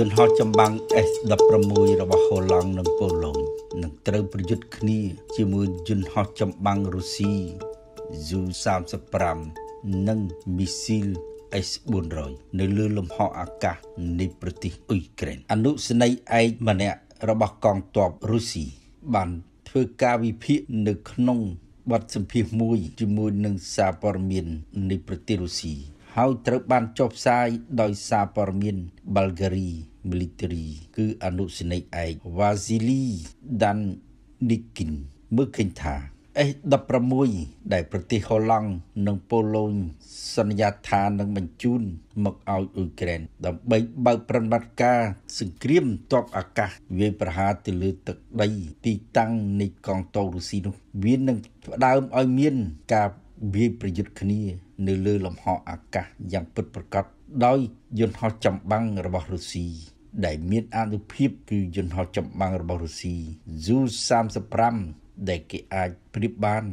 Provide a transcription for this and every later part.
យន្តហោះចម្បាំង S16 របស់ហូឡង់និងប៉ូឡូញនឹងត្រូវប្រយុទ្ធគ្នា ជាមួយយន្តហោះចម្បាំងរុស្ស៊ី Su-35 និងមីស៊ីល S400 នៅលើលំហអាកាសនៃប្រទេសអ៊ុយក្រែនអនុសេនីយ៍ឯកម្នាក់របស់កងទ័ពរុស្ស៊ីបានធ្វើការវិភាគនៅក្នុងបទសម្ភាសន៍មួយជាមួយនឹងសារព័ត៌មាននៃប្រទេសរុស្ស៊ីហើយត្រូវបានចុះផ្សាយដោយសារព័ត៌មាន Bulgari Military គឺអនុសេនីយ៍ឯក Vasily Danikin មើលឃើញថា F16 ដែលប្រទេសហូឡង់និងប៉ូឡូញសន្យាថានឹងបញ្ជូនមកឲ្យអ៊ុយក្រែនដើម្បីបើកប្រតិបត្តិការសង្គ្រាមទ័ពអាកាស វាយប្រហារទៅលើទឹកដី ទី តាំងនៃកងទ័ពរុស្ស៊ីនោះ វានឹងផ្ដើមឲ្យមានការវាយប្រយុទ្ធគ្នា នៅលើលំហអាកាសយ៉ាងពិតប្រាកដដោយយន្តហោះចម្បាំងរបស់រុស្ស៊ីដែលមានអនុភាព គឺយន្តហោះចម្បាំងរបស់រុស្ស៊ី Su-35 ដែលគេអាចប្រៀបបាន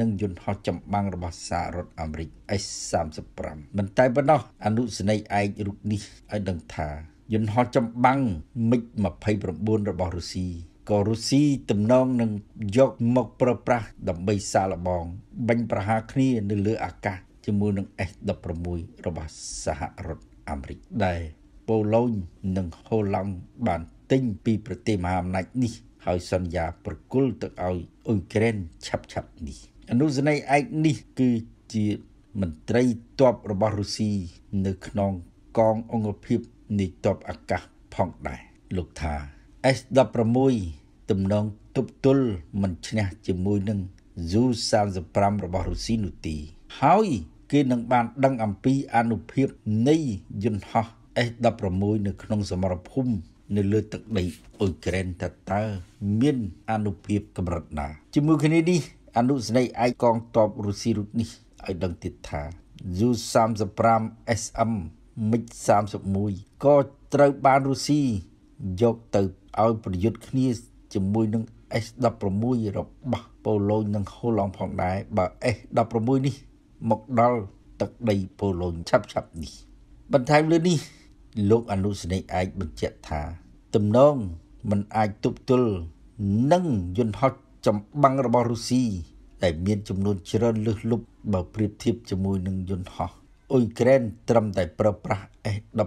នឹងយន្តហោះចម្បាំងរបស់សហរដ្ឋអាមេរិក S-35 មិនតែប៉ុណ្ណោះអនុសេនីយ៍ឯករូបនេះឲ្យដឹងថា យន្តហោះចម្បាំង MiG-29 របស់រុស្ស៊ីក៏រុស្ស៊ីទំនងនឹងយកមកប្រើប្រាស់ដើម្បីសាឡបងបាញ់ប្រហារគ្នានៅលើអាកាសជាមួយនឹង F16 របស់សហរដ្ឋអាមេរិកដែរប៉ូឡូញនិងហូឡង់បានទិញពីប្រទេសមហាអំណាចនេះហើយសន្យាប្រគល់ទៅឲ្យអ៊ុយក្រែនឆាប់ឆាប់នេះ អនុសញ្ញាឯកនេះគឺជាមន្ត្រីទ័ពរបស់រុស្ស៊ីនៅក្នុងកងអង្គភាពនៃទ័ពអាកាសផងដែរលោកថា S16 ទំនងទប់ទល់មិនឈ្នះជាមួយនឹង Zu-35 របស់រុស្ស៊ីនោះទីហើយគេនឹងបានដឹង អំពីអនុភាពនៃយន្តហោះ S16 នៅក្នុង សមរភូមិនៅលើទឹកដីអ៊ុយក្រែនតើតើមានអនុភាព កម្រិតណាជាមួយគ្នានេះ អនុស្នេហ៍ឯកកងទ័ពរុស្ស៊ីរុតនេះឲ្យដឹងទៀតថា U35 SM MiG 31ក៏ត្រូវបានរុស្ស៊ីយកទៅឲ្យប្រយុទ្ធគ្នាជាមួយនឹង S16 របស់ប៉ូឡូញនិងហូឡង់ផងដែរបើ S16 នេះ មកដល់ទឹកដីប៉ូឡូញឆាប់ឆាប់នេះ បន្ថែមលើនេះ លោកអនុសេនីយ៍អាចបញ្ជាក់ថាទំនងมันអាចទប់ទល់នឹងយន្តហោះចម្បាំងរបស់រុស្ស៊ីដែល មាន ចំនួនច្រើនលើសលប់បើប្រៀបធៀបជាមួយនឹងយន្តហោះអ៊ុយក្រែនត្រឹមតែ ប្រើប្រាស់ S16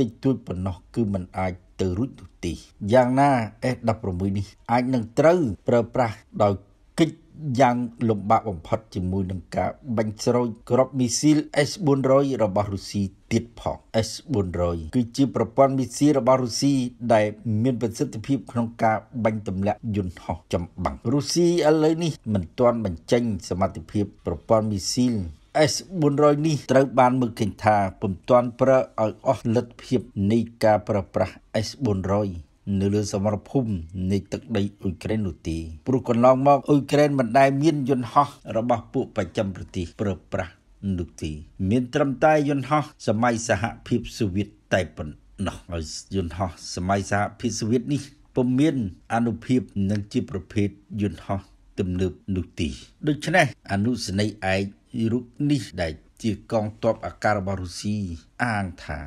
តិចតួចប៉ុណ្ណោះគឺมันអាចទៅរួចនោះទេយ៉ាងណា S16 នេះអាចនឹងត្រូវប្រើប្រាស់ដោយគិច្ចយ៉ាងលំបាកបំផុតជាមួយនឹងការបាញ់ស្រូចគ្រាប់មីស៊ីល S400 របស់រុស្ស៊ីទៀតផង S400 គឺជាប្រព័ន្ធមីស៊ីលរបស់រុស្ស៊ីដែលមានប្រសិទ្ធភាពក្នុងការបាញ់ទម្លាក់យន្តហោះចម្បាំងរុស្ស៊ីឥឡូវនេះមិនទាន់បញ្ចេញសមត្ថភាពប្រព័ន្ធមីស៊ីល S 400នេះត្រូវ បាន មើលឃើញថាពុំទាន់ប្រើឲ្យអស់លទ្ធភាព នៃការប្រើប្រាស់ S 400នៅលើសមរភូមិនៃទឹកដីអ៊ុយក្រែននោះទេព្រោះកន្លងមកអ៊ុយក្រែនមិនដែលមានយន្តហោះរបស់ពួកប្រចាំប្រទេសប្រើប្រាស់នោះទេមានត្រឹមតែយន្តហោះ សម័យសហភាពសូវៀតតែប៉ុណ្ណោះហើយយន្តហោះសម័យសហភាពសូវៀតនេះពុំមានអនុភាពនិងជាប្រភេទយន្តហោះទំនើបនោះទេដូច្នេះ អនុសនីឯករូបនេះដែលជាកងទ័ពអាកាសរបស់រុស្ស៊ីអាងថា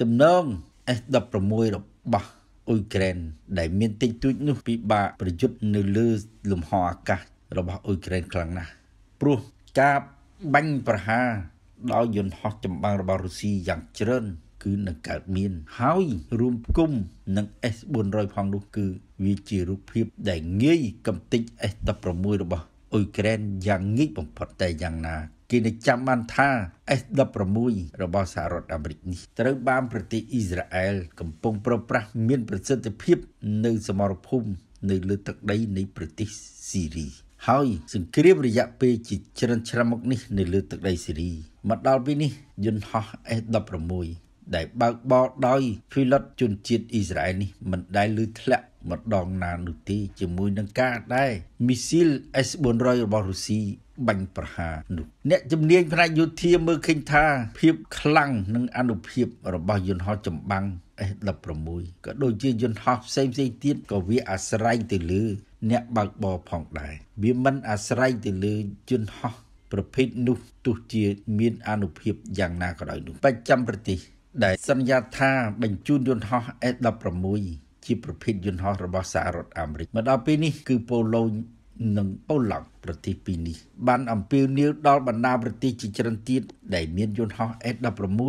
ទំនង S16 របស់អ៊ុយក្រែនដែលមានតិចតួចនោះពិបាកប្រយុទ្ធនៅលើលំហអាកាសរបស់អ៊ុយក្រែនខ្លាំងណាស់ព្រោះការបាញ់ប្រហារដោយយន្តហោះចម្បាំងរបស់រុស្ស៊ីយ៉ាងច្រើនគឺនឹងកើតមានហើយរួមគុំនឹង S400 ផងនោះគឺវាជារូបភាពដែលងាយកំទេច S16 របស់អ៊ុយក្រែនយ៉ាងងាយបំផុតតែយ៉ាងណា គេនឹងចាំបានថា S16 របស់សហរដ្ឋអាមេរិកនេះត្រូវបាន ប្រទេសអ៊ីស្រាអែល កំពុងប្រព្រឹត្តមានប្រសិទ្ធភាពនៅសមរភូមិនៅលើទឹកដី នៃប្រទេសស៊ីរីហើយ សង្គ្រាមរយៈពេលជាច្រើនឆ្នាំមកនេះនៅលើទឹកដីស៊ីរីមកដល់ពេលនេះយន្តហោះ S16 ដែលបើកបរដោយភីឡុតជនជាតិអ៊ីស្រាអែលនេះ មិនដែលលឺធ្លាក់ម្ដងណានោះទេជាមួយនឹងការដែលមីស៊ីល S400 របស់រុស្ស៊ីបាញ់ប្រហារនោះ អ្នកជំនាញផ្នែកយោធាមើលឃើញថា ភាពខ្លាំងនិងអនុភាពរបស់យន្តហោះចម្បាំង S16 ក៏ដូចជាយន្តហោះផ្សេងផ្សេងទៀតក៏វាអាស្រ័យទៅលើ អ្នក បើកបរផងដែរវាមិនអាស្រ័យទៅលើយន្តហោះប្រភេទនោះ ទោះជា មាន អនុភាពយ៉ាងណាក៏ដោយ នោះប្រចាំប្រទេសដែលសន្យាថាបញ្ជូនយន្តហោះ F16 ជាប្រភេទយន្តហោះរបស់សហរដ្ឋអាមេរិកមកដល់ពេលនេះគឺប៉ូឡូញនិងប៉ូឡង់ប្រទេសពីរនេះ បានអំពាវនាវដល់បណ្ដាប្រទេសជាច្រើនទៀតដែលមានយន្តហោះ F16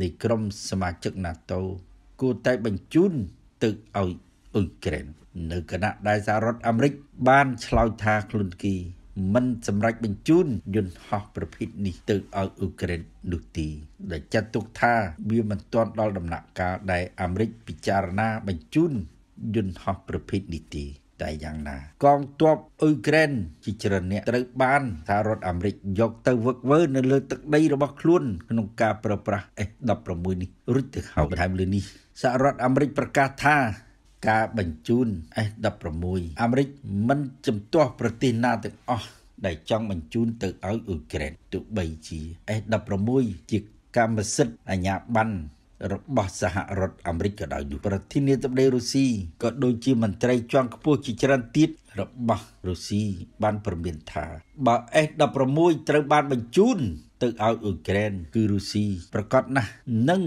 នៃក្រុមសមាជិក NATO គួរតែបញ្ជូនទឹកឲ្យអ៊ុយក្រែននៅគណៈដែលសហរដ្ឋអាមេរិកបានឆ្លើយថាខ្លួនគីមិនសម្រេចបញ្ជូនយន្តហោះប្រភេទនេះទៅឲ្យអ៊ុក្រែននោះទេដែលចាត់ទុកថាវាមិនទាន់ដល់ដំណាក់កាលដែលអាមេរិកពិចារណាបញ្ជូនយន្តហោះប្រភេទនេះទេតែយ៉ាងណា កងទ័ពអ៊ុយក្រែនជាច្រើនអ្នកត្រូវបានសហរដ្ឋអាមេរិកយកទៅវឹកវើ នៅលើទឹកដីរបស់ខ្លួន ក្នុងការប្រើប្រាស់ F-16 នេះរួចទៅហើយបន្ថែមលើនេះសហរដ្ឋអាមេរិកប្រកាសថាការបញ្ជូន S16 អាមេរិកមិនជំទាស់ប្រទេសណាទាំងអស់ដែលចង់បញ្ជូនទៅឲ្យអ៊ុយក្រែនទោះបីជា S16 ជាកម្មសិទ្ធិអាជ្ញាប័ណ្ណរបស់សហរដ្ឋអាមេរិកក៏ដោយនោះប្រធានាធិបតីរុស្ស៊ីក៏ដូចជាមន្ត្រីជាន់ខ្ពស់ជាច្រើនទៀតរបស់រុស្ស៊ីបានព្រមានថាបើ S16 ត្រូវបានបញ្ជូន ទៅឲ្យអ៊ុយក្រែនគឺរុស្ស៊ីប្រកាសណាស់នឹង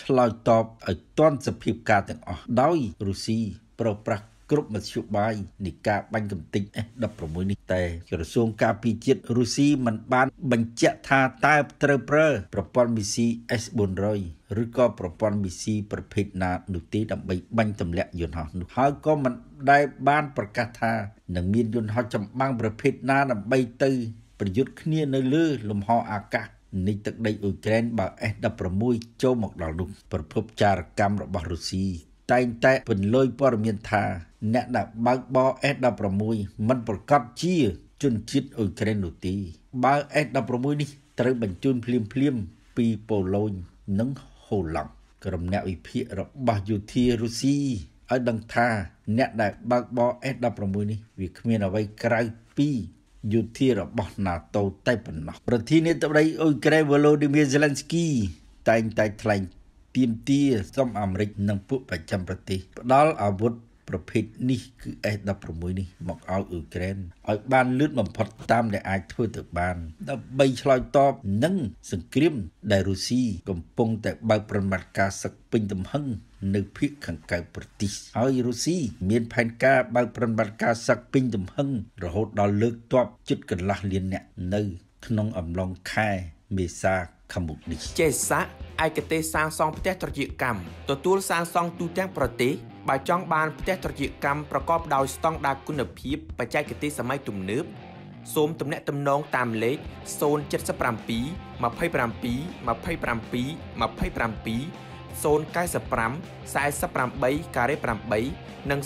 ឆ្លើយតបឲ្យទាន់សភាពការទាំងអស់ដោយរុស្ស៊ីប្រប្រាស់គ្រប់មធ្យោបាយនៃការបាញ់កំទេច F16 នេះតែក្រសួងការពារជាតិរុស្ស៊ីមិនបានបញ្ជាក់ថាតើត្រូវប្រើប្រព័ន្ធមីស៊ី S400 ឬក៏ប្រព័ន្ធមីស៊ីប្រភេទណានោះទេដើម្បីបាញ់ទម្លាក់យន្តហោះនោះហើយក៏មិនដែលបានប្រកាសថានឹងមានយន្តហោះចម្បាំងប្រភេទណាដើម្បីទៅ ប្រយុទ្ធគ្នានៅលើលំហអាកាសនីតិទឹកដីអ៊ុយក្រែនបើ S-16 ចូលមកដល់នោះប្រភពចារកម្មរបស់រុស្ស៊ីតែងតែពន្លយព័ត៌មានថាអ្នកដែលបើកបរ S-16 មិនប្រកាសជាជនជាតិអ៊ុយក្រែននោះទេបើ S-16 នេះត្រូវបញ្ជូនភ្លាមភ្លាមពីប៉ូឡូញនិងហូឡង់ក្រុមអ្នកវិភាគរបស់យោធារុស្ស៊ីឲ្យដឹងថា អ្នកដែលបើកបរ S-16 នេះវាគ្មានអ្វីក្រៅពីយោធារបស់ NATO តែប៉ុណ្ណោះប្រធានាធិបតីអ៊ុយក្រែន Volodymyr Zelensky តែងតែថ្លែងទាមទារសូមអាមេរិក និងពួកប្រចាំប្រទេសផ្ដល់អាវុធប្រភេទនេះគឺ S16 នេះ មកឲ្យអ៊ុយក្រែនឲ្យបានលឿនបំផុតតាមដែលអាចធ្វើទៅបានដើម្បីឆ្លើយតបនឹងសង្គ្រាមដែលរុស្ស៊ីកំពុងតែបើកប្រមាត់ការសឹកពេញទំហឹងនៅភូមិខាងកើតប្រទេសហើយរុស្ស៊ីមាន ផែនការបើកប្រមាត់ការសឹកពេញទំហឹងរហូតដល់លើកទ័ពជិតកន្លះលានអ្នកនៅក្នុងអំឡុងខែមេសាខាងមុខនេះចេសៈឯកទេសសាងសង់ផ្ទះត្រជាកម្មទទួលសាងសង់ទូទាំងប្រទេសបើចង់បានផ្ទះត្រជាកម្មប្រកបដោយស្តង់ដារគុណភាពបច្ចេកទេសសម័យទំនើបសូមទំនាក់ទំនងតាមលេខ077 27 27 27 095 48ការ៉េ8និង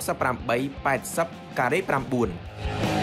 068 80ការ៉េ9